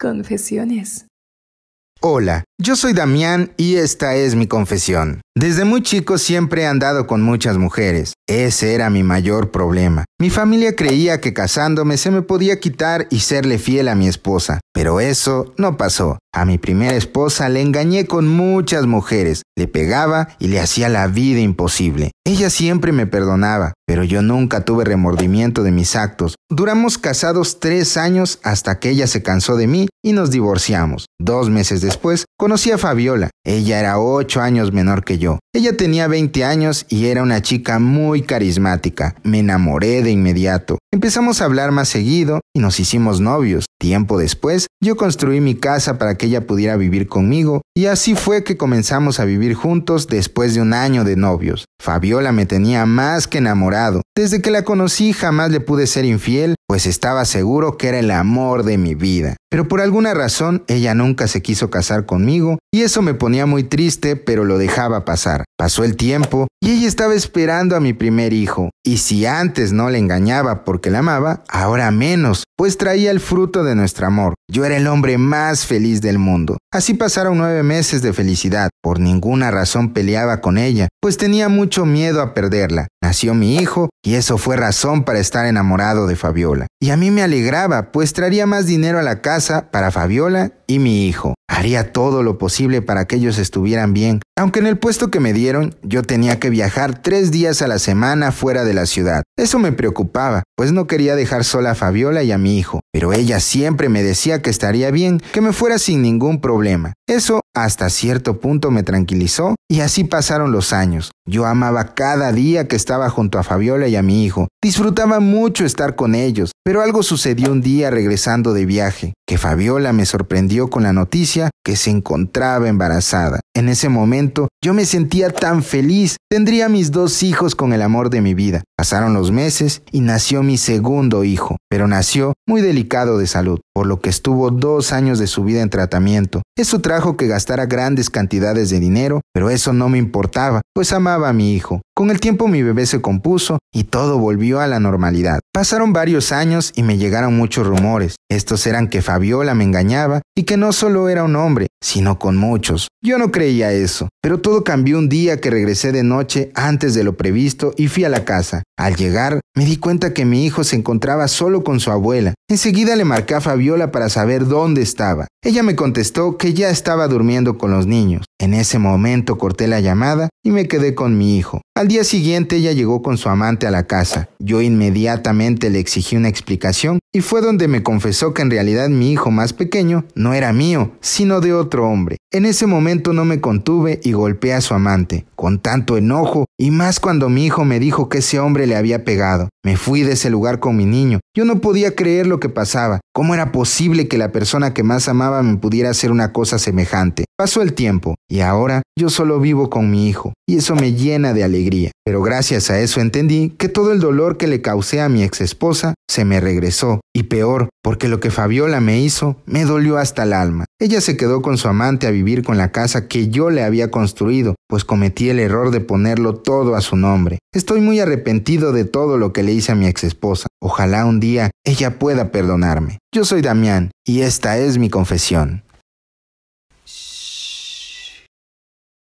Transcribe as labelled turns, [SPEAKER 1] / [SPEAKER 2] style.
[SPEAKER 1] Confesiones. Hola, yo soy Damián y esta es mi confesión. Desde muy chico siempre he andado con muchas mujeres. Ese era mi mayor problema. Mi familia creía que casándome se me podía quitar y serle fiel a mi esposa, pero eso no pasó. A mi primera esposa le engañé con muchas mujeres, le pegaba y le hacía la vida imposible. Ella siempre me perdonaba, pero yo nunca tuve remordimiento de mis actos. Duramos casados tres años hasta que ella se cansó de mí y nos divorciamos. Dos meses después conocí a Fabiola. Ella era 8 años menor que yo. Ella tenía 20 años y era una chica muy carismática. Me enamoré de inmediato. Empezamos a hablar más seguido y nos hicimos novios. Tiempo después, yo construí mi casa para que ella pudiera vivir conmigo y así fue que comenzamos a vivir juntos después de un año de novios. Fabiola me tenía más que enamorado. Desde que la conocí jamás le pude ser infiel, pues estaba seguro que era el amor de mi vida. Pero por alguna razón ella nunca se quiso casar conmigo y eso me ponía muy triste, pero lo dejaba pasar. Pasó el tiempo y ella estaba esperando a mi primer hijo. Y si antes no le engañaba porque la amaba, ahora menos, pues traía el fruto de nuestro amor. Yo era el hombre más feliz del mundo. Así pasaron nueve meses de felicidad, por ninguna razón peleaba con ella, pues tenía mucho miedo a perderla. Nació mi hijo y eso fue razón para estar enamorado de Fabiola. Y a mí me alegraba, pues traería más dinero a la casa para Fabiola y mi hijo. Haría todo lo posible para que ellos estuvieran bien, aunque en el puesto que me dieron yo tenía que viajar tres días a la semana fuera de la ciudad. Eso me preocupaba, pues no quería dejar sola a Fabiola y a mi hijo, pero ella siempre me decía que estaría bien, que me fuera sin ningún problema. Eso hasta cierto punto me tranquilizó y así pasaron los años. Yo amaba cada día que estaba junto a Fabiola y a mi hijo. Disfrutaba mucho estar con ellos, pero algo sucedió un día regresando de viaje, que Fabiola me sorprendió con la noticia que se encontraba embarazada. En ese momento yo me sentía tan feliz, tendría mis dos hijos con el amor de mi vida. Pasaron los meses y nació mi segundo hijo, pero nació muy delicado de salud, por lo que estuvo dos años de su vida en tratamiento. Eso trajo que gastara grandes cantidades de dinero, pero eso no me importaba, pues amaba a mi hijo. Con el tiempo mi bebé se compuso y todo volvió a la normalidad. Pasaron varios años y me llegaron muchos rumores. Estos eran que Fabiola me engañaba y que no solo era un hombre, sino con muchos. Yo no creía eso, pero todo cambió un día que regresé de noche antes de lo previsto y fui a la casa. Al llegar, me di cuenta que mi hijo se encontraba solo con su abuela. Enseguida le marqué a Fabiola para saber dónde estaba. Ella me contestó que ya estaba durmiendo con los niños. En ese momento corté la llamada y me quedé con mi hijo. Al día siguiente ella llegó con su amante a la casa. Yo inmediatamente le exigí una explicación y fue donde me confesó que en realidad mi hijo más pequeño no era mío, sino de otro hombre. En ese momento no me contuve y golpeé a su amante, con tanto enojo, y más cuando mi hijo me dijo que ese hombre le había pegado. Me fui de ese lugar con mi niño. Yo no podía creer lo que pasaba. ¿Cómo era posible que la persona que más amaba me pudiera hacer una cosa semejante? Pasó el tiempo, y ahora yo solo vivo con mi hijo, y eso me llena de alegría. Pero gracias a eso entendí que todo el dolor que le causé a mi ex esposa se me regresó, y peor, porque lo que Fabiola me hizo me dolió hasta el alma. Ella se quedó con su amante a vivir con la casa que yo le había construido, pues cometí el error de ponerlo todo a su nombre. Estoy muy arrepentido de todo lo que le hice a mi exesposa. Ojalá un día ella pueda perdonarme. Yo soy Damián, y esta es mi confesión.